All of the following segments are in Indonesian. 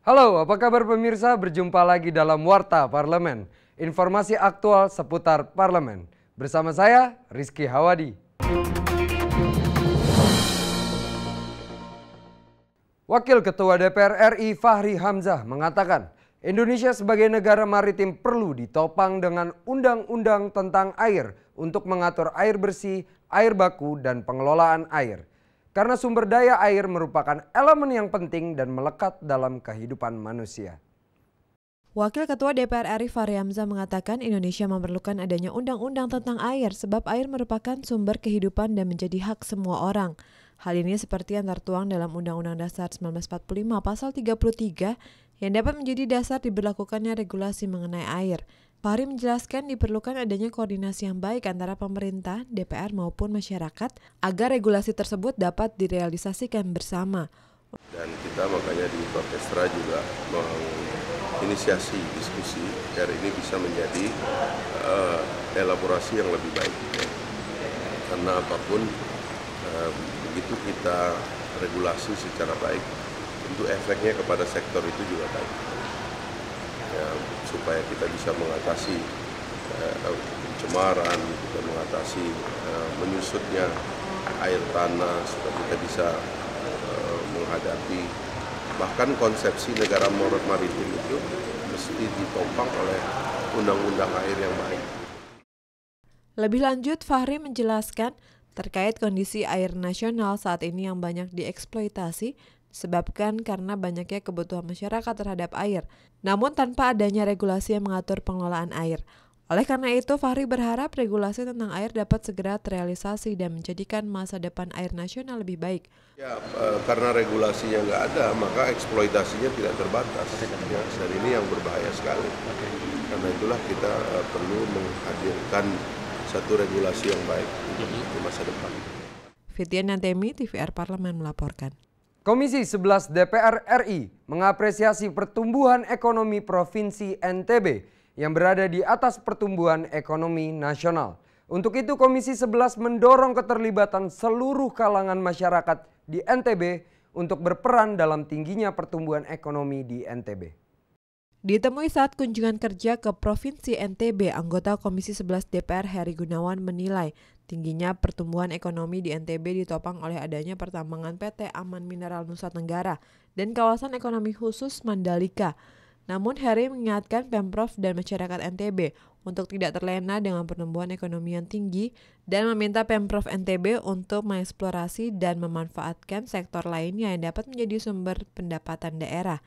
Halo, apa kabar pemirsa? Berjumpa lagi dalam Warta Parlemen, informasi aktual seputar parlemen. Bersama saya, Rizky Hawadi. Wakil Ketua DPR RI Fahri Hamzah mengatakan, Indonesia sebagai negara maritim perlu ditopang dengan undang-undang tentang air untuk mengatur air bersih, air baku, dan pengelolaan air karena sumber daya air merupakan elemen yang penting dan melekat dalam kehidupan manusia. Wakil Ketua DPR Fahri Hamzah mengatakan Indonesia memerlukan adanya undang-undang tentang air sebab air merupakan sumber kehidupan dan menjadi hak semua orang. Hal ini seperti yang tertuang dalam Undang-Undang Dasar 1945 Pasal 33 yang dapat menjadi dasar diberlakukannya regulasi mengenai air. Fahri menjelaskan diperlukan adanya koordinasi yang baik antara pemerintah, DPR maupun masyarakat agar regulasi tersebut dapat direalisasikan bersama. Dan kita makanya di Protestra juga menginisiasi diskusi agar ini bisa menjadi uh, elaborasi yang lebih baik. Karena apapun uh, begitu kita regulasi secara baik, tentu efeknya kepada sektor itu juga baik ya, supaya kita bisa mengatasi eh, kita mengatasi eh, menyusutnya air tanah supaya kita bisa eh, menghadapi bahkan konsepsi negara maritim itu mesti ditopang oleh undang-undang air yang baik. Lebih lanjut, Fahri menjelaskan terkait kondisi air nasional saat ini yang banyak dieksploitasi disebabkan karena banyaknya kebutuhan masyarakat terhadap air, namun tanpa adanya regulasi yang mengatur pengelolaan air. Oleh karena itu, Fahri berharap regulasi tentang air dapat segera terrealisasi dan menjadikan masa depan air nasional lebih baik. Ya, e, karena regulasinya nggak ada, maka eksploitasinya tidak terbatas. Ya, dan ini yang berbahaya sekali. Karena itulah kita e, perlu menghadirkan satu regulasi yang baik untuk di mm-hmm. masa depan. Fitian Nantemi, TVR Parlemen melaporkan. Komisi 11 DPR RI mengapresiasi pertumbuhan ekonomi Provinsi NTB yang berada di atas pertumbuhan ekonomi nasional. Untuk itu Komisi 11 mendorong keterlibatan seluruh kalangan masyarakat di NTB untuk berperan dalam tingginya pertumbuhan ekonomi di NTB. Ditemui saat kunjungan kerja ke Provinsi NTB, anggota Komisi 11 DPR Heri Gunawan menilai tingginya pertumbuhan ekonomi di NTB ditopang oleh adanya pertambangan PT Aman Mineral Nusa Tenggara dan kawasan ekonomi khusus Mandalika. Namun Heri mengingatkan Pemprov dan masyarakat NTB untuk tidak terlena dengan pertumbuhan ekonomi yang tinggi dan meminta Pemprov NTB untuk mengeksplorasi dan memanfaatkan sektor lainnya yang dapat menjadi sumber pendapatan daerah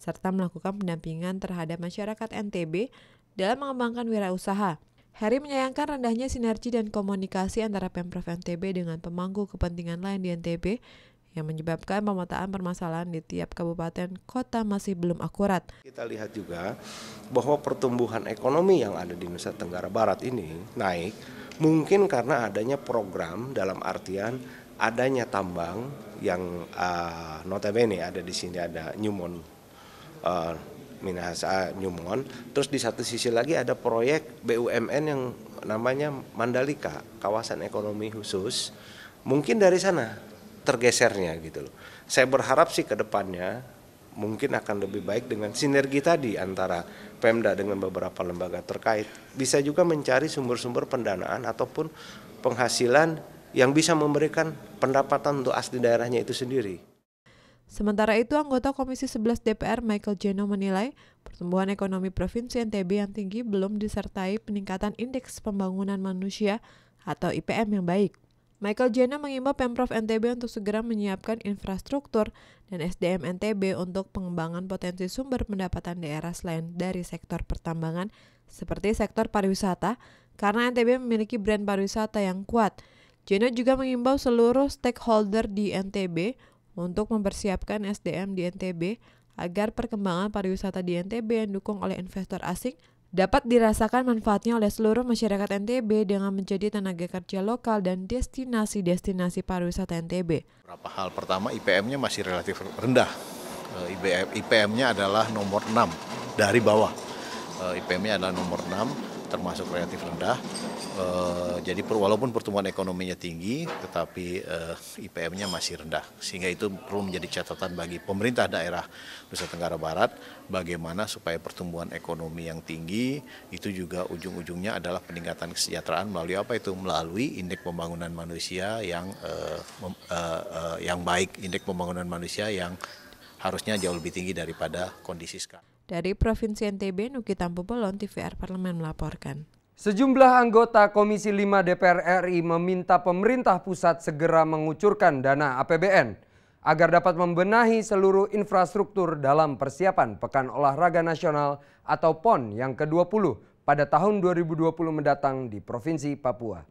serta melakukan pendampingan terhadap masyarakat NTB dalam mengembangkan wirausaha. Harry menyayangkan rendahnya sinergi dan komunikasi antara Pemprov NTB dengan pemangku kepentingan lain di NTB yang menyebabkan pemetaan permasalahan di tiap kabupaten kota masih belum akurat. Kita lihat juga bahwa pertumbuhan ekonomi yang ada di Nusa Tenggara Barat ini naik mungkin karena adanya program dalam artian adanya tambang yang uh, notabene ada di sini ada Newmont Eh, Minahasa eh, Newmont. Terus di satu sisi lagi ada proyek BUMN yang namanya Mandalika, kawasan ekonomi khusus. Mungkin dari sana tergesernya gitu loh. Saya berharap sih ke depannya mungkin akan lebih baik dengan sinergi tadi antara Pemda dengan beberapa lembaga terkait. Bisa juga mencari sumber-sumber pendanaan ataupun penghasilan yang bisa memberikan pendapatan untuk asli daerahnya itu sendiri. Sementara itu, anggota Komisi 11 DPR Michael Jeno menilai pertumbuhan ekonomi Provinsi NTB yang tinggi belum disertai peningkatan indeks pembangunan manusia atau IPM yang baik. Michael Jeno mengimbau Pemprov NTB untuk segera menyiapkan infrastruktur dan SDM NTB untuk pengembangan potensi sumber pendapatan daerah selain dari sektor pertambangan seperti sektor pariwisata karena NTB memiliki brand pariwisata yang kuat. Jeno juga mengimbau seluruh stakeholder di NTB untuk mempersiapkan SDM di NTB agar perkembangan pariwisata di NTB yang dukung oleh investor asing dapat dirasakan manfaatnya oleh seluruh masyarakat NTB dengan menjadi tenaga kerja lokal dan destinasi-destinasi pariwisata NTB. Berapa hal pertama IPM-nya masih relatif rendah. Eh, IPM-nya adalah nomor 6 dari bawah. Eh, IPM-nya adalah nomor 6 termasuk relatif rendah. Uh, jadi per, walaupun pertumbuhan ekonominya tinggi, tetapi uh, eh, IPM-nya masih rendah. Sehingga itu perlu menjadi catatan bagi pemerintah daerah Nusa Tenggara Barat bagaimana supaya pertumbuhan ekonomi yang tinggi itu juga ujung-ujungnya adalah peningkatan kesejahteraan melalui apa itu? Melalui indeks pembangunan manusia yang uh, uh, uh, yang baik, indeks pembangunan manusia yang harusnya jauh lebih tinggi daripada kondisi sekarang. Dari Provinsi NTB, Nuki Tampopolon, TVR Parlemen melaporkan. Sejumlah anggota Komisi 5 DPR RI meminta pemerintah pusat segera mengucurkan dana APBN agar dapat membenahi seluruh infrastruktur dalam persiapan Pekan Olahraga Nasional atau PON yang ke-20 pada tahun 2020 mendatang di Provinsi Papua.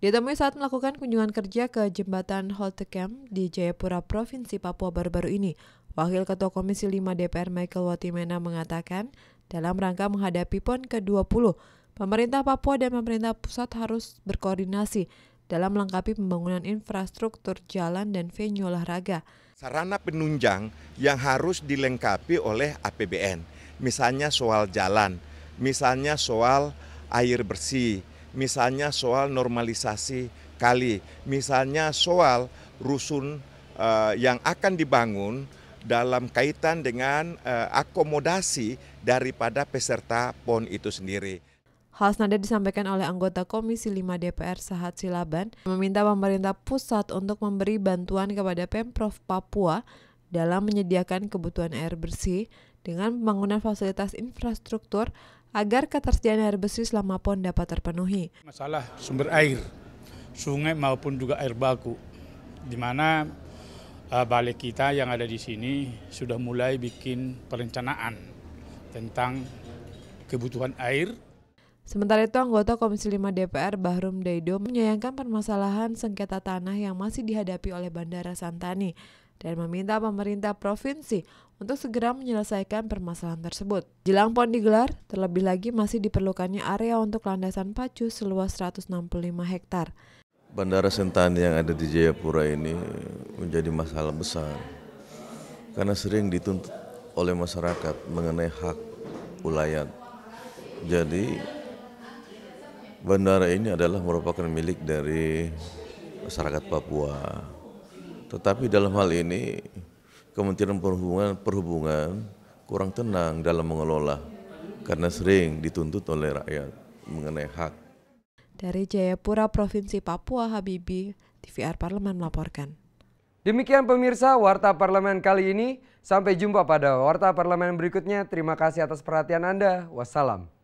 Ditemui saat melakukan kunjungan kerja ke jembatan Holtekem di Jayapura, Provinsi Papua baru-baru ini, Wakil Ketua Komisi 5 DPR Michael Watimena mengatakan, dalam rangka menghadapi PON ke-20, pemerintah Papua dan pemerintah pusat harus berkoordinasi dalam melengkapi pembangunan infrastruktur jalan dan venue olahraga. Sarana penunjang yang harus dilengkapi oleh APBN, misalnya soal jalan, misalnya soal air bersih, misalnya soal normalisasi kali, misalnya soal rusun uh, yang akan dibangun dalam kaitan dengan uh, akomodasi daripada peserta PON itu sendiri. Hal senada disampaikan oleh anggota Komisi 5 DPR Sahat Silaban meminta pemerintah pusat untuk memberi bantuan kepada Pemprov Papua dalam menyediakan kebutuhan air bersih dengan pembangunan fasilitas infrastruktur agar ketersediaan air bersih selama PON dapat terpenuhi. Masalah sumber air, sungai maupun juga air baku, di mana uh, balik kita yang ada di sini sudah mulai bikin perencanaan tentang kebutuhan air Sementara itu, anggota Komisi 5 DPR Bahrum Daido menyayangkan permasalahan sengketa tanah yang masih dihadapi oleh Bandara Santani dan meminta pemerintah provinsi untuk segera menyelesaikan permasalahan tersebut. Jelang PON digelar, terlebih lagi masih diperlukannya area untuk landasan pacu seluas 165 hektar. Bandara Sentani yang ada di Jayapura ini menjadi masalah besar karena sering dituntut oleh masyarakat mengenai hak ulayat. Jadi bandara ini adalah merupakan milik dari masyarakat Papua. Tetapi dalam hal ini Kementerian Perhubungan, Perhubungan kurang tenang dalam mengelola karena sering dituntut oleh rakyat mengenai hak. Dari Jayapura, Provinsi Papua, Habibi, TVR Parlemen melaporkan. Demikian pemirsa Warta Parlemen kali ini. Sampai jumpa pada Warta Parlemen berikutnya. Terima kasih atas perhatian Anda. Wassalam.